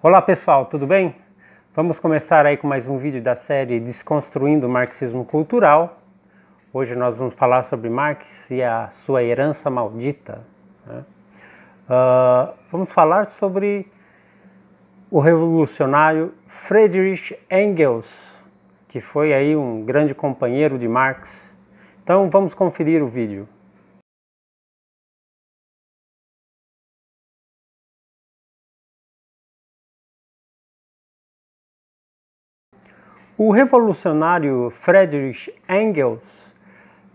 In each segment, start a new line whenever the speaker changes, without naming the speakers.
Olá pessoal, tudo bem? Vamos começar aí com mais um vídeo da série Desconstruindo o Marxismo Cultural. Hoje nós vamos falar sobre Marx e a sua herança maldita. Né? Uh, vamos falar sobre o revolucionário Friedrich Engels, que foi aí um grande companheiro de Marx. Então vamos conferir o vídeo. O revolucionário Friedrich Engels,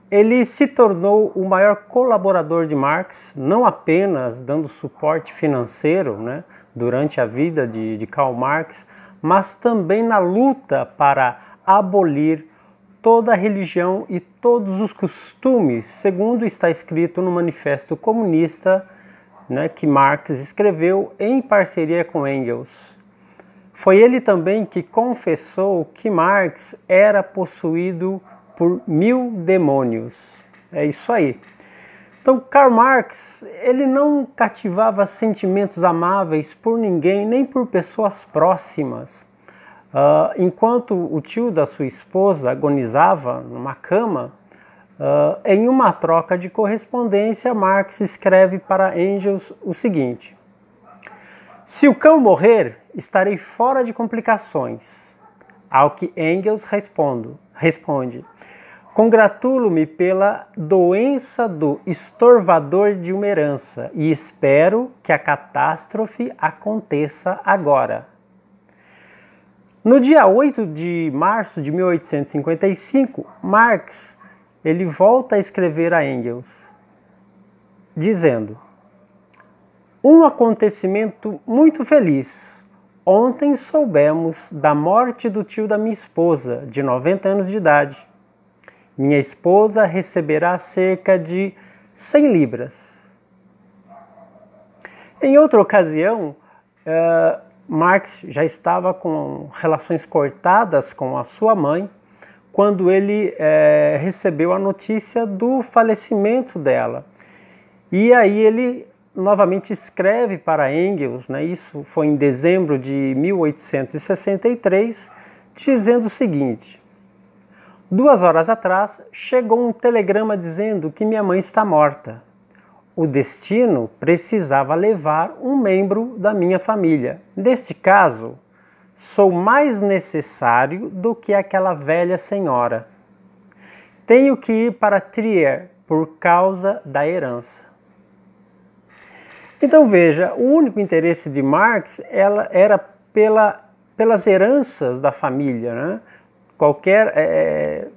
ele se tornou o maior colaborador de Marx, não apenas dando suporte financeiro né, durante a vida de, de Karl Marx, mas também na luta para abolir toda a religião e todos os costumes, segundo está escrito no Manifesto Comunista né, que Marx escreveu em parceria com Engels. Foi ele também que confessou que Marx era possuído por mil demônios. É isso aí. Então, Karl Marx, ele não cativava sentimentos amáveis por ninguém, nem por pessoas próximas. Uh, enquanto o tio da sua esposa agonizava numa cama, uh, em uma troca de correspondência, Marx escreve para Engels o seguinte: Se o cão morrer, estarei fora de complicações. Ao que Engels respondo, responde: Congratulo-me pela doença do estorvador de uma herança e espero que a catástrofe aconteça agora. No dia 8 de março de 1855, Marx ele volta a escrever a Engels, dizendo: Um acontecimento muito feliz Ontem soubemos da morte do tio da minha esposa, de 90 anos de idade. Minha esposa receberá cerca de 100 libras. Em outra ocasião, uh, Marx já estava com relações cortadas com a sua mãe quando ele eh, recebeu a notícia do falecimento dela. E aí ele novamente escreve para Engels, né, isso foi em dezembro de 1863, dizendo o seguinte: Duas horas atrás chegou um telegrama dizendo que minha mãe está morta. O destino precisava levar um membro da minha família. Neste caso, sou mais necessário do que aquela velha senhora. Tenho que ir para Trier por causa da herança. Então veja, o único interesse de Marx ela era pela, pelas heranças da família, né? qualquer é, é,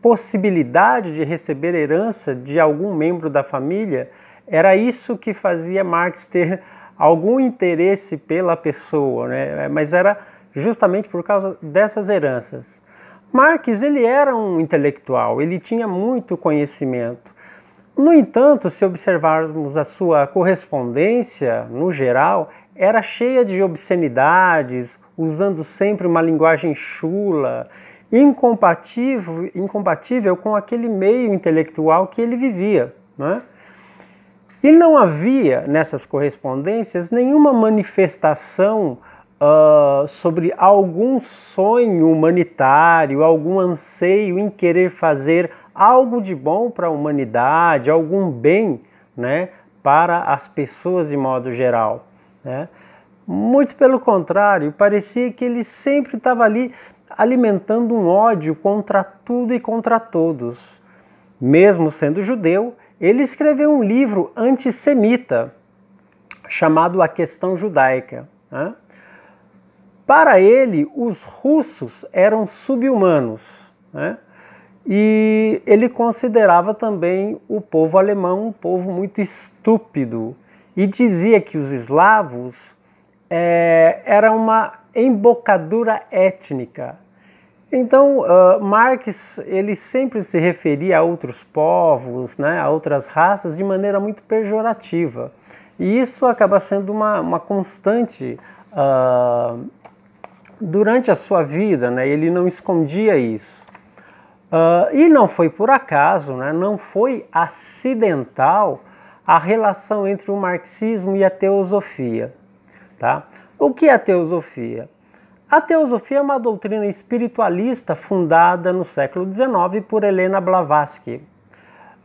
possibilidade de receber herança de algum membro da família era isso que fazia Marx ter algum interesse pela pessoa, né? mas era justamente por causa dessas heranças. Marx ele era um intelectual, ele tinha muito conhecimento. No entanto, se observarmos a sua correspondência, no geral, era cheia de obscenidades, usando sempre uma linguagem chula, incompatível, incompatível com aquele meio intelectual que ele vivia. Né? E não havia nessas correspondências nenhuma manifestação uh, sobre algum sonho humanitário, algum anseio em querer fazer algo de bom para a humanidade, algum bem né, para as pessoas de modo geral. Né? Muito pelo contrário, parecia que ele sempre estava ali alimentando um ódio contra tudo e contra todos. Mesmo sendo judeu, ele escreveu um livro antissemita chamado A Questão Judaica. Né? Para ele, os russos eram subhumanos. Né? E ele considerava também o povo alemão um povo muito estúpido e dizia que os eslavos é, era uma embocadura étnica. Então, uh, Marx ele sempre se referia a outros povos, né, a outras raças, de maneira muito pejorativa. E isso acaba sendo uma, uma constante uh, durante a sua vida, né? ele não escondia isso. Uh, e não foi por acaso, né? não foi acidental a relação entre o marxismo e a teosofia. Tá? O que é a teosofia? A teosofia é uma doutrina espiritualista fundada no século XIX por Helena Blavatsky.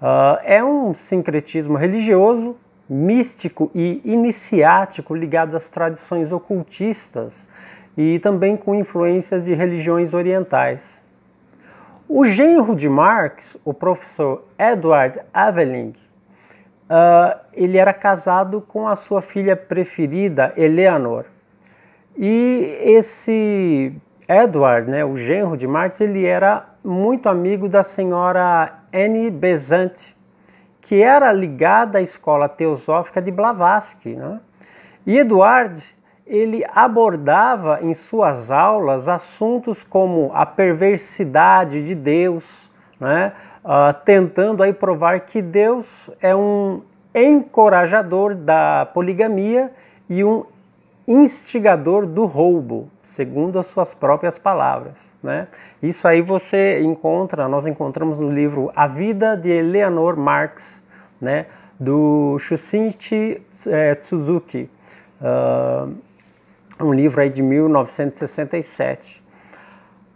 Uh, é um sincretismo religioso, místico e iniciático ligado às tradições ocultistas e também com influências de religiões orientais. O genro de Marx, o professor Edward Aveling, uh, ele era casado com a sua filha preferida, Eleanor. E esse Edward, né, o genro de Marx, ele era muito amigo da senhora Anne Besant, que era ligada à escola teosófica de Blavatsky. Né? E Eduardo ele abordava em suas aulas assuntos como a perversidade de Deus, né? Uh, tentando aí provar que Deus é um encorajador da poligamia e um instigador do roubo, segundo as suas próprias palavras. Né? Isso aí você encontra, nós encontramos no livro A Vida de Eleanor Marx, né? do Shun'ichi eh, Suzuki. Uh, um livro aí de 1967.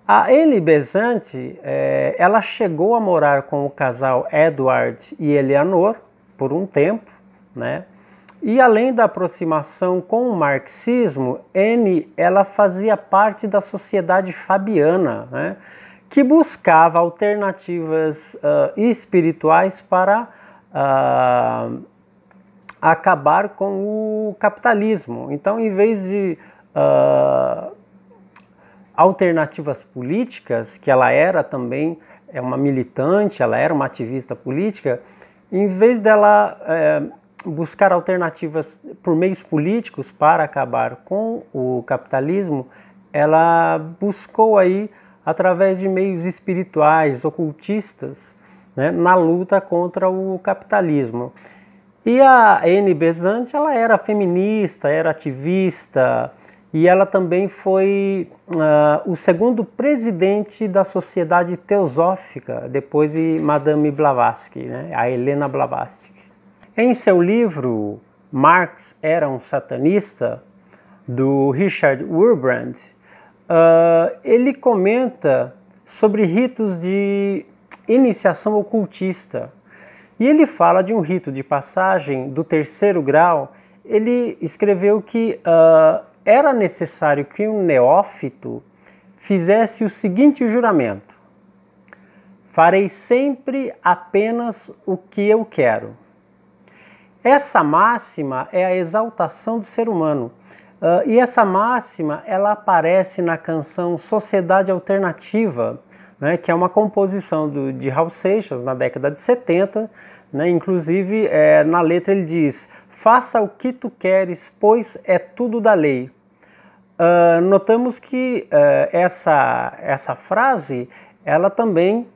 A Anne Besante, eh, é, ela chegou a morar com o casal Edward e Eleanor por um tempo, né? E além da aproximação com o marxismo, Anne, ela fazia parte da sociedade fabiana, né? que buscava alternativas uh, espirituais para uh, acabar com o capitalismo. Então, em vez de uh, alternativas políticas, que ela era também é uma militante, ela era uma ativista política, em vez dela é, buscar alternativas por meios políticos para acabar com o capitalismo, ela buscou aí através de meios espirituais, ocultistas, né, na luta contra o capitalismo. E a Anne Besant, ela era feminista, era ativista, e ela também foi uh, o segundo presidente da Sociedade Teosófica, depois de Madame Blavatsky, né? a Helena Blavatsky. Em seu livro Marx Era um Satanista, do Richard Urbrand, uh, ah, ele comenta sobre ritos de iniciação ocultista. E ele fala de um rito de passagem do terceiro grau. Ele escreveu que uh, era necessário que um neófito fizesse o seguinte juramento: Farei sempre apenas o que eu quero. Essa máxima é a exaltação do ser humano. Uh, e essa máxima ela aparece na canção Sociedade Alternativa, né, que é uma composição do, de Raul Seixas na década de 70. Né, inclusive, é, na letra ele diz: faça o que tu queres, pois é tudo da lei. Uh, notamos que uh, essa, essa frase, ela também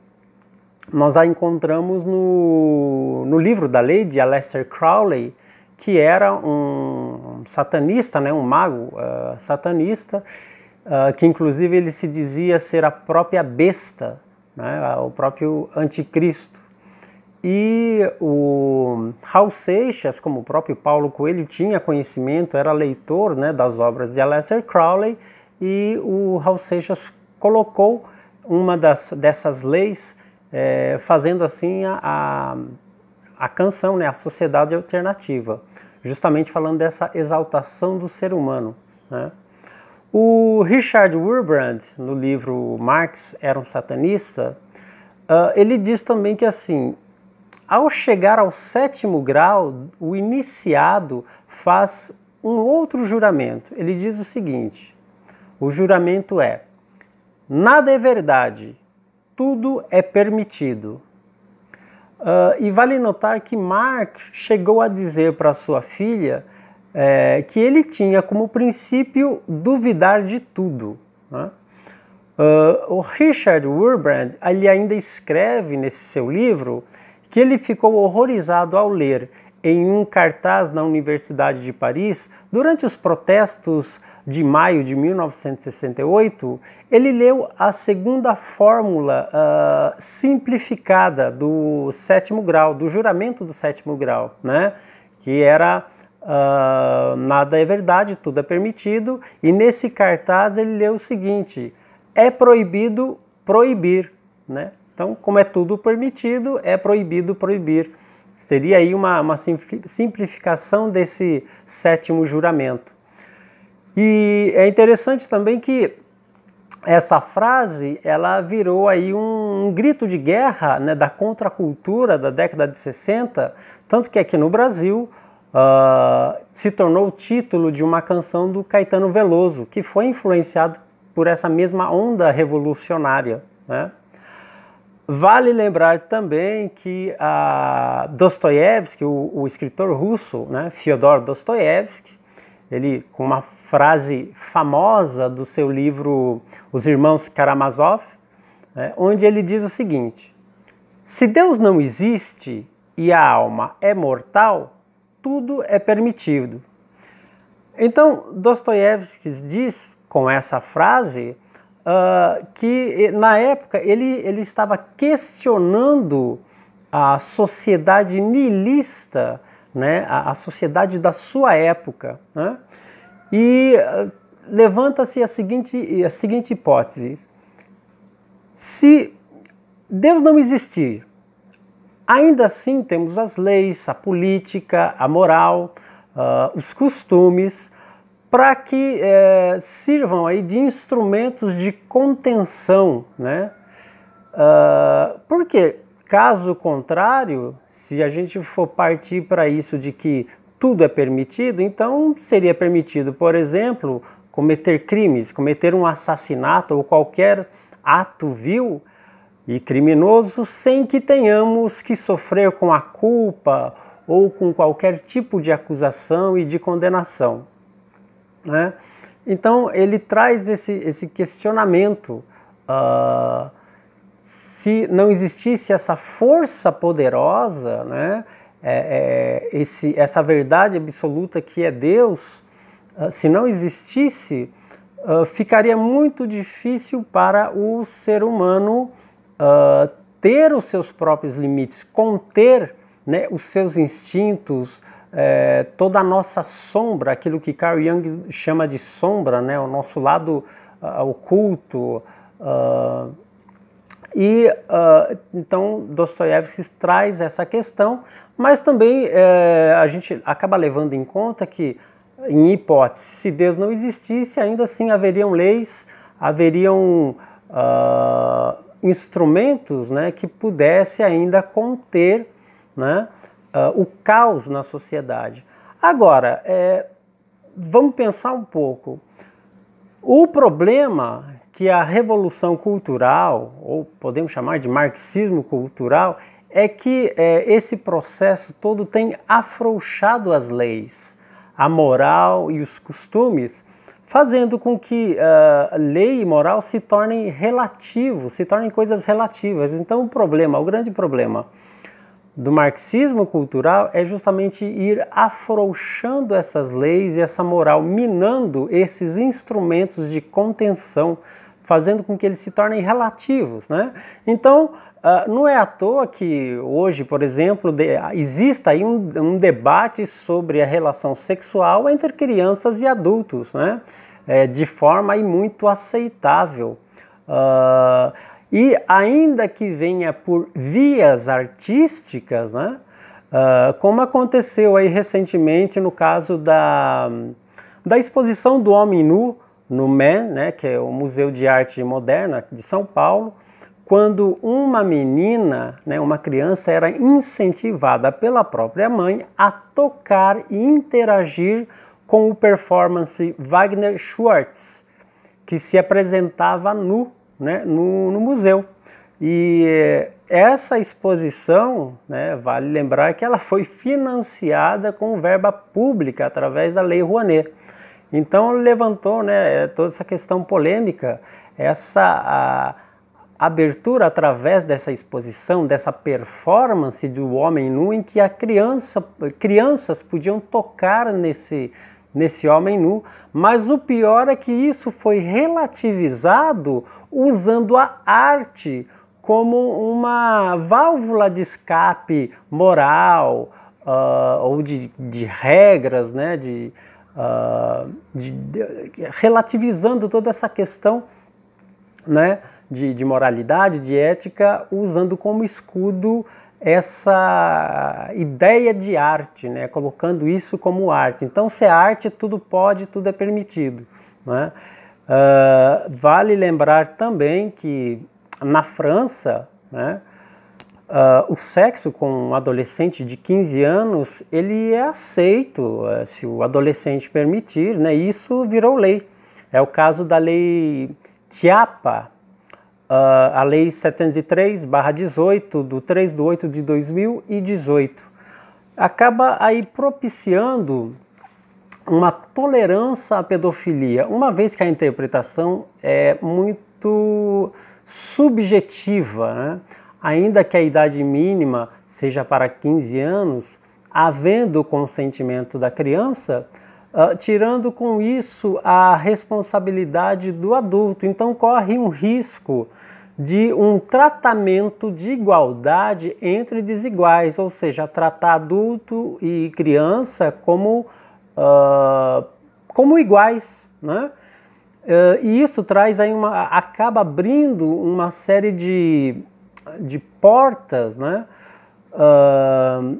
nós a encontramos no, no livro da lei de Aleister Crowley, que era um satanista, né, um mago uh, satanista, ah, que inclusive ele se dizia ser a própria besta, né, o próprio anticristo. E o Raul Seixas, como o próprio Paulo Coelho tinha conhecimento, era leitor né, das obras de Aleister Crowley, e o Raul Seixas colocou uma das, dessas leis, é, fazendo assim a, a, a canção, né, a sociedade alternativa, justamente falando dessa exaltação do ser humano. Né? O Richard Wurbrand, no livro Marx era um satanista, uh, ele diz também que assim ao chegar ao sétimo grau, o iniciado faz um outro juramento. Ele diz o seguinte: o juramento é: nada é verdade, tudo é permitido. Uh, e vale notar que Mark chegou a dizer para sua filha é, que ele tinha como princípio duvidar de tudo. Né? Uh, o Richard Wurbrand ele ainda escreve nesse seu livro que ele ficou horrorizado ao ler em um cartaz na Universidade de Paris, durante os protestos de maio de 1968, ele leu a segunda fórmula uh, simplificada do sétimo grau, do juramento do sétimo grau, né? que era uh, nada é verdade, tudo é permitido, e nesse cartaz ele leu o seguinte: é proibido proibir. Né? Então, como é tudo permitido, é proibido proibir. Seria aí uma, uma simplificação desse sétimo juramento. E é interessante também que essa frase ela virou aí um, um grito de guerra né, da contracultura da década de 60, tanto que aqui no Brasil uh, se tornou o título de uma canção do Caetano Veloso, que foi influenciado por essa mesma onda revolucionária. Né? Vale lembrar também que a Dostoiévski, o, o, escritor russo, né, Fyodor Dostoiévski, ele com uma frase famosa do seu livro Os Irmãos Karamazov, né, onde ele diz o seguinte: Se Deus não existe e a alma é mortal, tudo é permitido. Então, Dostoiévski diz com essa frase uh, que na época ele, ele estava questionando a sociedade nilista, né, a, a sociedade da sua época. Né? E uh, levanta-se a seguinte, a seguinte hipótese: se Deus não existir, ainda assim temos as leis, a política, a moral, uh, os costumes para que é, sirvam aí de instrumentos de contenção, né? Uh, ah, porque caso contrário, se a gente for partir para isso de que tudo é permitido, então seria permitido, por exemplo, cometer crimes, cometer um assassinato ou qualquer ato vil e criminoso sem que tenhamos que sofrer com a culpa ou com qualquer tipo de acusação e de condenação. Né? Então ele traz esse, esse questionamento. Uh, se não existisse essa força poderosa, né, é, é, esse, essa verdade absoluta que é Deus, uh, se não existisse, uh, ficaria muito difícil para o ser humano ter os seus próprios limites, conter né, os seus instintos, é, toda a nossa sombra, aquilo que Carl Jung chama de sombra, né, o nosso lado uh, oculto. Uh, e uh, então Dostoiévski traz essa questão, mas também é, a gente acaba levando em conta que, em hipótese, se Deus não existisse, ainda assim haveriam leis, haveriam instrumentos né, que pudesse ainda conter né, uh, o caos na sociedade. Agora, é, vamos pensar um pouco. O problema que a revolução cultural, ou podemos chamar de marxismo cultural, é que é, esse processo todo tem afrouxado as leis, a moral e os costumes, fazendo com que uh, lei e moral se tornem relativos, se tornem coisas relativas. Então, o problema, o grande problema do marxismo cultural é justamente ir afrouxando essas leis e essa moral, minando esses instrumentos de contenção, fazendo com que eles se tornem relativos. Né? Então, ah, não é à toa que hoje, por exemplo, ah, exista aí um, um debate sobre a relação sexual entre crianças e adultos, né? É, de forma aí muito aceitável. Ah, e ainda que venha por vias artísticas, né? Uh, como aconteceu aí recentemente no caso da, da exposição do Homem Nu no MEN, né, que é o Museu de Arte Moderna de São Paulo, quando uma menina, né, uma criança, era incentivada pela própria mãe a tocar e interagir com o performance Wagner Schwartz, que se apresentava nu né, no, no museu. E eh, essa exposição, né, vale lembrar que ela foi financiada com verba pública através da Lei Rouanet. Então levantou né, toda essa questão polêmica, essa abertura através dessa exposição, dessa performance do homem nu, em que a criança, crianças podiam tocar nesse, nesse homem nu, mas o pior é que isso foi relativizado usando a arte como uma válvula de escape moral uh, ou de, de, regras, né? de, uh, de, de relativizando toda essa questão né? De, de, moralidade, de ética, usando como escudo essa ideia de arte, né? colocando isso como arte. Então, se é arte, tudo pode, tudo é permitido. Né? Uh, vale lembrar também que na França, né, uh, o sexo com um adolescente de 15 anos ele é aceito uh, se o adolescente permitir, né? Isso virou lei. É o caso da lei Tiapa, ah, a lei 703/18 do 3 de 8 de 2018. Acaba aí propiciando uma tolerância à pedofilia, uma vez que a interpretação é muito subjetiva, né? ainda que a idade mínima seja para 15 anos, havendo o consentimento da criança, uh, tirando com isso a responsabilidade do adulto. Então corre um risco de um tratamento de igualdade entre desiguais, ou seja, tratar adulto e criança como ah, como iguais, né? Uh, e isso traz aí uma, acaba abrindo uma série de, de portas, né? Uh,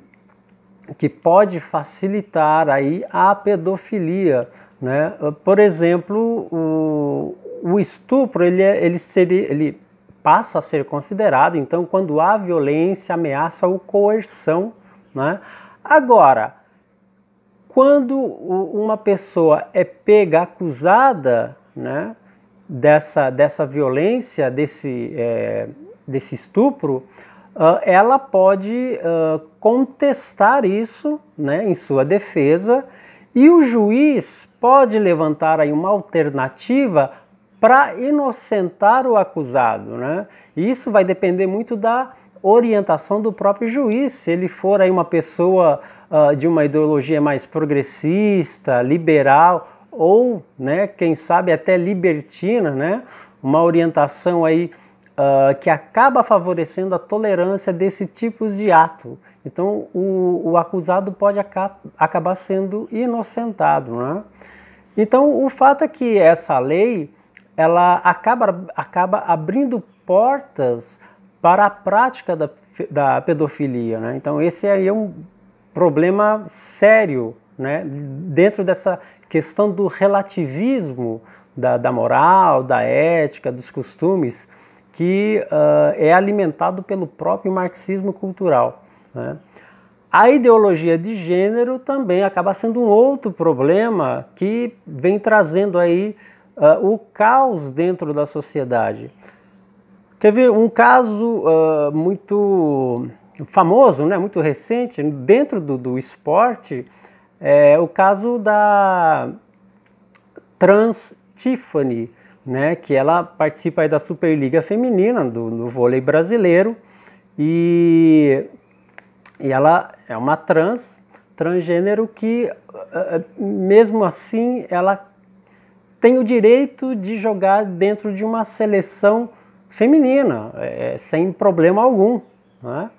que pode facilitar aí a pedofilia, né? Por exemplo, o, o estupro ele, é, ele, seria, ele passa a ser considerado, então, quando há violência, ameaça ou coerção, né? Agora, quando uma pessoa é pega, acusada né, dessa, dessa violência, desse, é, desse estupro, uh, ela pode uh, contestar isso né, em sua defesa e o juiz pode levantar aí uma alternativa para inocentar o acusado. Né? E isso vai depender muito da orientação do próprio juiz. Se ele for aí uma pessoa uh, de uma ideologia mais progressista, liberal ou, né, quem sabe até libertina, né, uma orientação aí uh, que acaba favorecendo a tolerância desse tipo de ato. Então o, o acusado pode aca acabar sendo inocentado, né? Então o fato é que essa lei ela acaba, acaba abrindo portas para a prática da, da pedofilia. Né? Então, esse aí é um problema sério né, dentro dessa questão do relativismo da, da, moral, da ética, dos costumes, que uh, é alimentado pelo próprio marxismo cultural. Né? A ideologia de gênero também acaba sendo um outro problema que vem trazendo aí uh, o caos dentro da sociedade. Quer ver um caso uh, muito famoso, né, muito recente, dentro do, do esporte, é o caso da Trans Tiffany, né, que ela participa da Superliga Feminina do, do vôlei brasileiro e, e ela é uma trans, transgênero que, eh, eh, mesmo assim, ela tem o direito de jogar dentro de uma seleção feminina, é, sem problema algum. Né?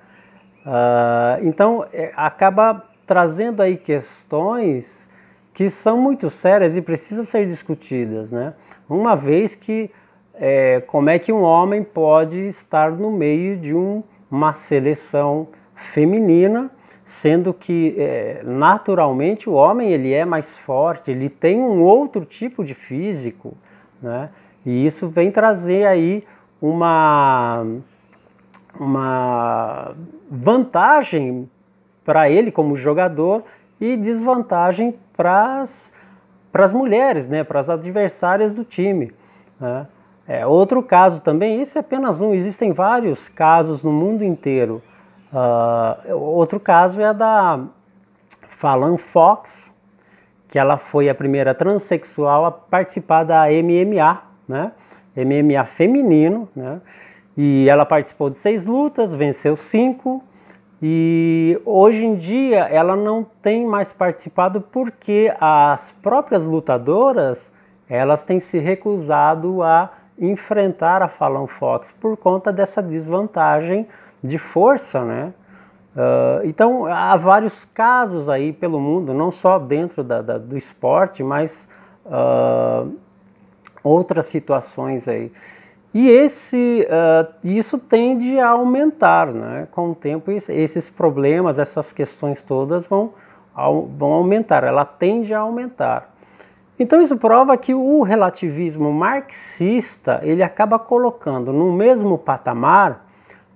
Uh, então, é, acaba trazendo aí questões que são muito sérias e precisam ser discutidas, né? Uma vez que é, como é que um homem pode estar no meio de um, uma seleção feminina, sendo que é, naturalmente o homem ele é mais forte, ele tem um outro tipo de físico, né? E isso vem trazer aí uma uma vantagem para ele como jogador e desvantagem para as mulheres, né, para as adversárias do time. Né. É, outro caso também, Esse é apenas um, existem vários casos no mundo inteiro. Uh, outro caso é da Falan Fox, que ela foi a primeira transexual a participar da MMA, né? MMA feminino, né? E ela participou de seis lutas, venceu cinco. E hoje em dia ela não tem mais participado porque as próprias lutadoras elas têm se recusado a enfrentar a Fallon Fox por conta dessa desvantagem de força, né? Uh, então há vários casos aí pelo mundo, não só dentro da, da, do esporte, mas uh, outras situações aí. E esse, uh, isso tende a aumentar né? com o tempo, esses problemas, essas questões todas vão, vão aumentar, ela tende a aumentar. Então isso prova que o relativismo marxista ele acaba colocando no mesmo patamar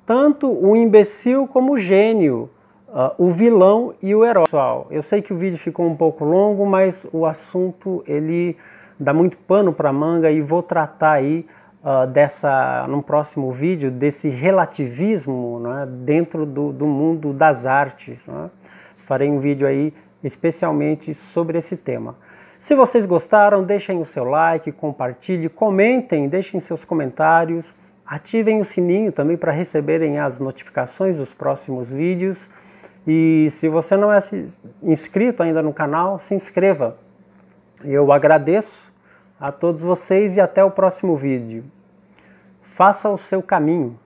tanto o imbecil como o gênio, uh, o vilão e o herói. Pessoal, eu sei que o vídeo ficou um pouco longo, mas o assunto ele dá muito pano para manga e vou tratar aí uh, dessa, num próximo vídeo, desse relativismo né, dentro do, do, mundo das artes. Né? Farei um vídeo aí especialmente sobre esse tema. Se vocês gostaram, deixem o seu like, compartilhe, comentem, deixem seus comentários, ativem o sininho também para receberem as notificações dos próximos vídeos. E se você não é inscrito ainda no canal, se inscreva. Eu agradeço a todos vocês e até o próximo vídeo faça o seu caminho,